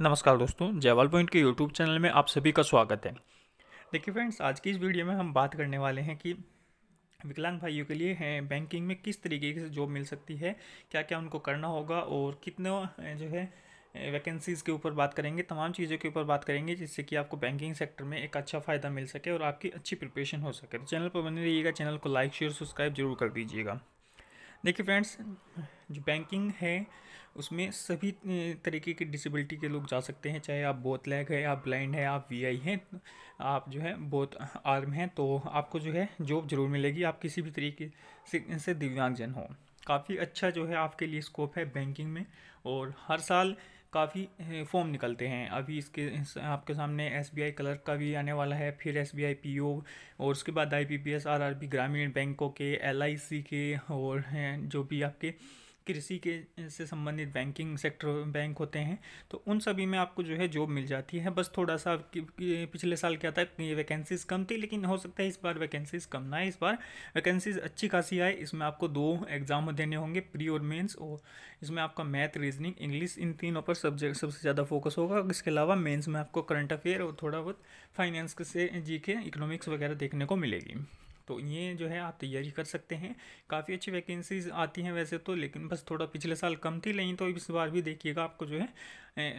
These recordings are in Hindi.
नमस्कार दोस्तों जयवाल पॉइंट के यूट्यूब चैनल में आप सभी का स्वागत है देखिए फ्रेंड्स आज की इस वीडियो में हम बात करने वाले हैं कि विकलांग भाइयों के लिए हैं बैंकिंग में किस तरीके से जॉब मिल सकती है क्या क्या उनको करना होगा और कितने जो है वैकेंसीज़ के ऊपर बात करेंगे तमाम चीज़ों के ऊपर बात करेंगे जिससे कि आपको बैंकिंग सेक्टर में एक अच्छा फ़ायदा मिल सके और आपकी अच्छी प्रिपरेशन हो सके तो चैनल पर बने रहिएगा चैनल को लाइक शेयर सब्सक्राइब जरूर कर दीजिएगा देखिए फ्रेंड्स जो बैंकिंग है उसमें सभी तरीके की डिसेबिलिटी के लोग जा सकते हैं चाहे आप बहुत लैग है आप ब्लाइंड है आप वीआई हैं आप जो है बहुत आर्म हैं तो आपको जो है जॉब जरूर मिलेगी आप किसी भी तरीके से, से दिव्यांगजन हो काफ़ी अच्छा जो है आपके लिए स्कोप है बैंकिंग में और हर साल काफ़ी फॉर्म निकलते हैं अभी इसके आपके सामने एस बी आई क्लर्क का भी आने वाला है फिर S B I P O और उसके बाद I P P S R R B ग्रामीण बैंकों के एल आई सी के और हैं जो भी आपके कृषि के से संबंधित बैंकिंग सेक्टर बैंक होते हैं तो उन सभी में आपको जो है जॉब मिल जाती है बस थोड़ा सा पिछले साल क्या था ये वैकेंसीज़ कम थी लेकिन हो सकता है इस बार वैकेंसीज़ कम ना है इस बार वैकेंसीज़ अच्छी खासी आए इसमें आपको दो एग्ज़ाम देने होंगे प्री और मेन्स और इसमें आपका मैथ रीजनिंग इंग्लिश इन तीनों पर सब्जेक्ट सबसे ज़्यादा फोकस होगा इसके अलावा मेन्स में आपको करंट अफेयर और थोड़ा बहुत फाइनेंस से जी के इकोनॉमिक्स वगैरह देखने को मिलेगी तो ये जो है आप तैयारी कर सकते हैं काफ़ी अच्छी वैकेंसीज आती हैं वैसे तो लेकिन बस थोड़ा पिछले साल कम थी लेकिन तो इस बार भी देखिएगा आपको जो है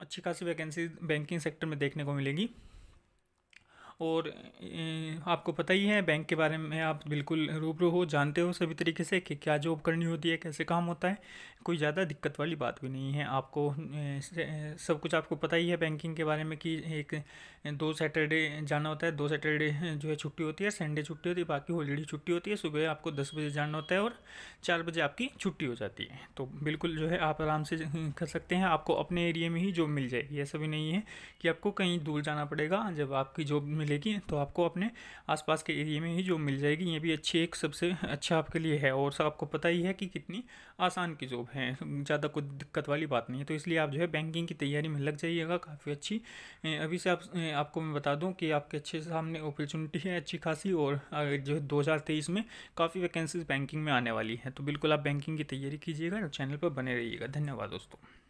अच्छी खासी वैकेंसी बैंकिंग सेक्टर में देखने को मिलेगी और आपको पता ही है बैंक के बारे में आप बिल्कुल रूबरू हो जानते हो सभी तरीके से कि क्या जॉब करनी होती है कैसे काम होता है कोई ज़्यादा दिक्कत वाली बात भी नहीं है आपको सब कुछ आपको पता ही है बैंकिंग के बारे में कि एक दो सैटरडे जाना होता है दो सैटरडे जो है छुट्टी होती है संडे छुट्टी होती है बाकी हॉलीडे छुट्टी होती है सुबह आपको दस बजे जाना होता है और चार बजे आपकी छुट्टी हो जाती है तो बिल्कुल जो है आप आराम से कर सकते हैं आपको अपने एरिए में ही जॉब मिल जाएगी ऐसा भी नहीं है कि आपको कहीं दूर जाना पड़ेगा जब आपकी जॉब मिल मिलेगी तो आपको अपने आसपास के एरिए में ही जो मिल जाएगी ये भी अच्छी एक सबसे अच्छा आपके लिए है और सब आपको पता ही है कि कितनी आसान की जॉब है ज़्यादा कोई दिक्कत वाली बात नहीं है तो इसलिए आप जो है बैंकिंग की तैयारी में लग जाइएगा काफ़ी अच्छी अभी से आप आपको मैं बता दूँ कि आपके अच्छे सामने अपॉर्चुनिटी है अच्छी खासी और जो है दो में काफ़ी वैकेंसीज बैंकिंग में आने वाली है तो बिल्कुल आप बैंकिंग की तैयारी कीजिएगा और चैनल पर बने रहिएगा धन्यवाद दोस्तों